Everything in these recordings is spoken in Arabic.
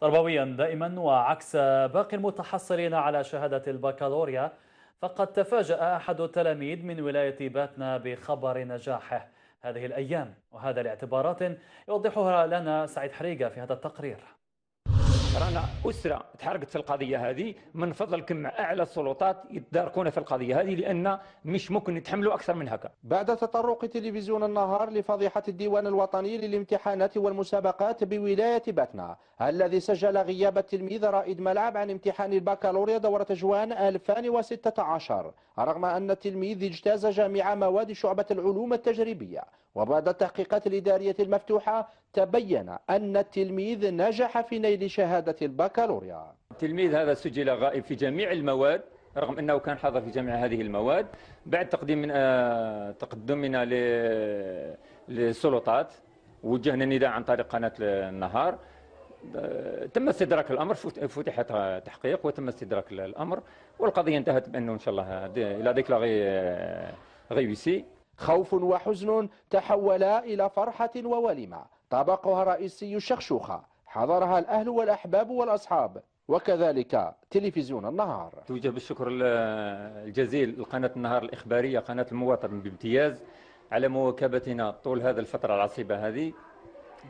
تربويا دائما وعكس باقي المتحصلين على شهادة البكالوريا فقد تفاجأ أحد التلاميذ من ولاية باتنا بخبر نجاحه هذه الأيام وهذا لاعتبارات يوضحها لنا سعيد حريقة في هذا التقرير رانا اسره تحركت في القضيه هذه من فضلكم مع اعلى السلطات يتداركون في القضيه هذه لان مش ممكن يتحملوا اكثر من هكا. بعد تطرق تلفزيون النهار لفضيحه الديوان الوطني للامتحانات والمسابقات بولايه باتنا الذي سجل غياب التلميذ رائد ملعب عن امتحان البكالوريا دوره جوان 2016 رغم ان التلميذ اجتاز جميع مواد شعبه العلوم التجريبيه وبعد التحقيقات الاداريه المفتوحه تبين ان التلميذ نجح في نيل شهاده شهادة البكالوريا التلميذ هذا سجل غائب في جميع المواد رغم أنه كان حاضر في جميع هذه المواد بعد تقديم من آه، تقدمنا للسلطات وجهنا نداء عن طريق قناة النهار آه، تم استدراك الامر فتح تحقيق وتم استدراك الامر والقضيه انتهت بانه ان شاء الله آه، الى ديكلاغي غيوسي خوف وحزن تحولا الى فرحه ووليمه طبقها رئيسي الشخشوخه حضرها الأهل والأحباب والأصحاب وكذلك تلفزيون النهار توجه بالشكر الجزيل لقناة النهار الإخبارية قناة المواطن بامتياز على مواكبتنا طول هذا الفترة العصيبة هذه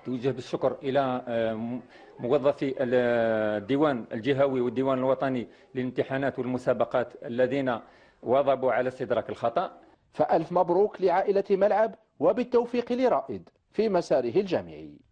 توجه بالشكر إلى آه، موظفي الديوان الجهوي والديوان الوطني للامتحانات والمسابقات الذين واظبوا على استدراك الخطأ فألف مبروك لعائلة ملعب وبالتوفيق لرائد في مساره الجامعي